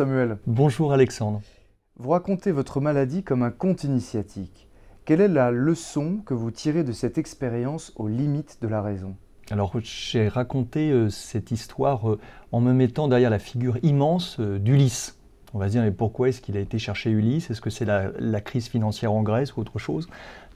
Bonjour Samuel. Bonjour Alexandre. Vous racontez votre maladie comme un conte initiatique. Quelle est la leçon que vous tirez de cette expérience aux limites de la raison alors j'ai raconté euh, cette histoire euh, en me mettant derrière la figure immense euh, d'Ulysse. On va se dire, mais pourquoi est-ce qu'il a été chercher Ulysse Est-ce que c'est la, la, crise financière en Grèce ou autre chose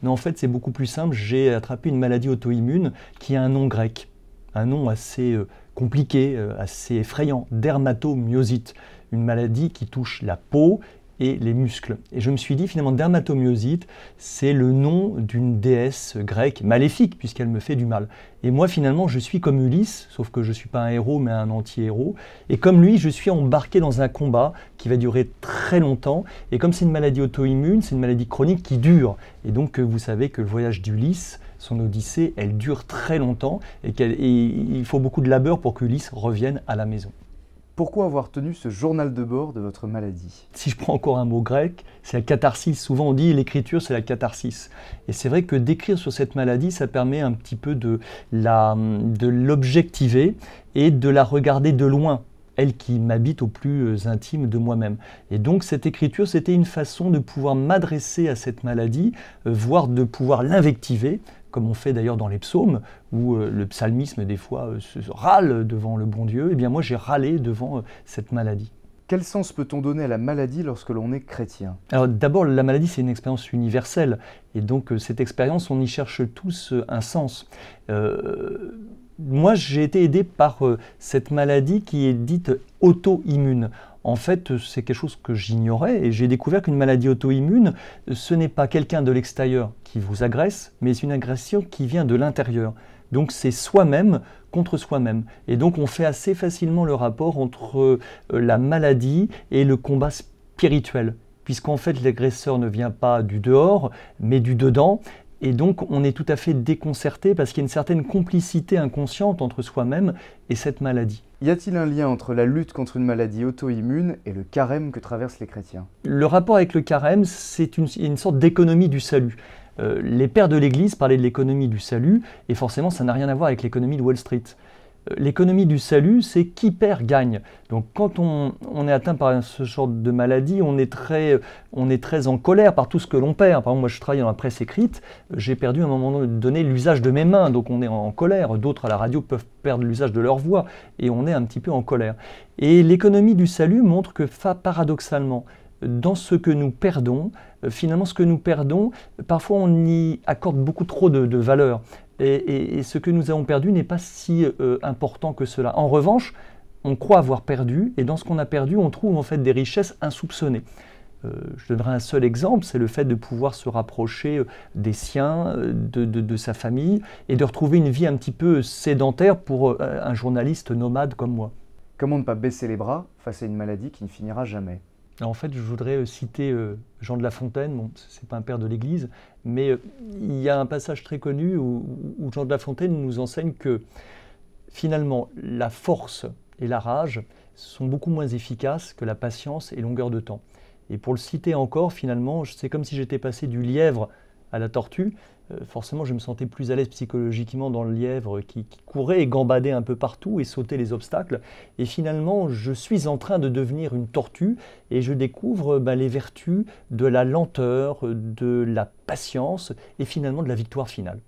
Non, en fait, c'est beaucoup plus simple. J'ai attrapé une maladie auto-immune qui a un nom grec, un nom assez compliqué, assez effrayant, dermatomyosite une maladie qui touche la peau et les muscles. Et je me suis dit finalement dermatomyosite, c'est le nom d'une déesse grecque maléfique puisqu'elle me fait du mal. Et moi finalement je suis comme Ulysse, sauf que je ne suis pas un héros mais un anti-héros. Et comme lui je suis embarqué dans un combat qui va durer très longtemps. Et comme c'est une maladie auto-immune, c'est une maladie chronique qui dure. Et donc euh, vous savez que le voyage d'Ulysse, son Odyssée, elle dure très longtemps et, il faut beaucoup de labeur pour qu'Ulysse revienne à la maison. Pourquoi avoir tenu ce journal de bord de votre maladie Si je prends encore un mot grec, c'est la catharsis. Souvent on dit l'écriture c'est la catharsis. Et c'est vrai que d'écrire sur cette maladie, ça permet un petit peu de l'objectiver et de la regarder de loin elle qui m'habite au plus euh, intime de moi-même. Et donc cette écriture, c'était une façon de pouvoir m'adresser à cette maladie, euh, voire de pouvoir l'invectiver, comme on fait d'ailleurs dans les psaumes, où euh, le psalmisme des fois euh, se râle devant le bon Dieu, et eh bien moi j'ai râlé devant euh, cette maladie. Quel sens peut-on donner à la maladie lorsque l'on est chrétien Alors d'abord, la maladie, c'est une expérience universelle. Et donc, cette expérience, on y cherche tous un sens. moi, j'ai été aidé par cette maladie qui est dite auto-immune en fait, c'est quelque chose que j'ignorais et j'ai découvert qu'une maladie auto-immune, ce n'est pas quelqu'un de l'extérieur qui vous agresse, mais une agression qui vient de l'intérieur. Donc c'est soi-même contre soi-même. Et donc on fait assez facilement le rapport entre euh, la maladie et le combat spirituel puisqu'en fait l'agresseur ne vient pas du dehors, mais du dedans, et donc, on est tout à fait déconcerté parce qu'il y a une certaine complicité inconsciente entre soi-même et cette maladie. Y a-t-il un lien entre la lutte contre une maladie auto-immune et le carême que traversent les chrétiens Le rapport avec le carême, c'est une, sorte d'économie du salut. Euh, les pères de l'Église parlaient de l'économie du salut, et forcément, ça n'a rien à voir avec l'économie de Wall Street l'économie du salut, c'est qui perd gagne. Donc quand on, est atteint par ce genre de maladie, on est très, en colère par tout ce que l'on perd. Par exemple, moi je travaille dans la presse écrite, j'ai perdu à un moment donné l'usage de mes mains, donc on est en colère. D'autres à la radio peuvent perdre l'usage de leur voix, et on est un petit peu en colère. Et l'économie du salut montre que paradoxalement, dans ce que nous perdons, euh, finalement ce que nous perdons, parfois on y accorde beaucoup trop de valeur et, ce que nous avons perdu n'est pas si euh, important que cela. En revanche, on croit avoir perdu, et dans ce qu'on a perdu, on trouve en fait des richesses insoupçonnées. Euh, je donnerai un seul exemple, c'est le fait de pouvoir se rapprocher euh, des siens, de, sa famille, et de retrouver une vie un petit peu sédentaire pour un journaliste nomade comme moi. Comment ne pas baisser les bras face à une maladie qui ne finira jamais en fait, je voudrais euh, citer euh, Jean de La Fontaine, bon, ce n'est pas un père de l'Église, mais euh, il y a un passage très connu où, où, Jean de La Fontaine nous enseigne que finalement, la force et la rage sont beaucoup moins efficaces que la patience et longueur de temps. Et pour le citer encore, finalement, c'est comme si j'étais passé du lièvre à la tortue, euh, forcément, je me sentais plus à l'aise psychologiquement dans le lièvre qui, courait et gambadait un peu partout et sautait les obstacles. Et finalement, je suis en train de devenir une tortue et je découvre bah, les vertus de la lenteur, de la patience et finalement de la victoire finale.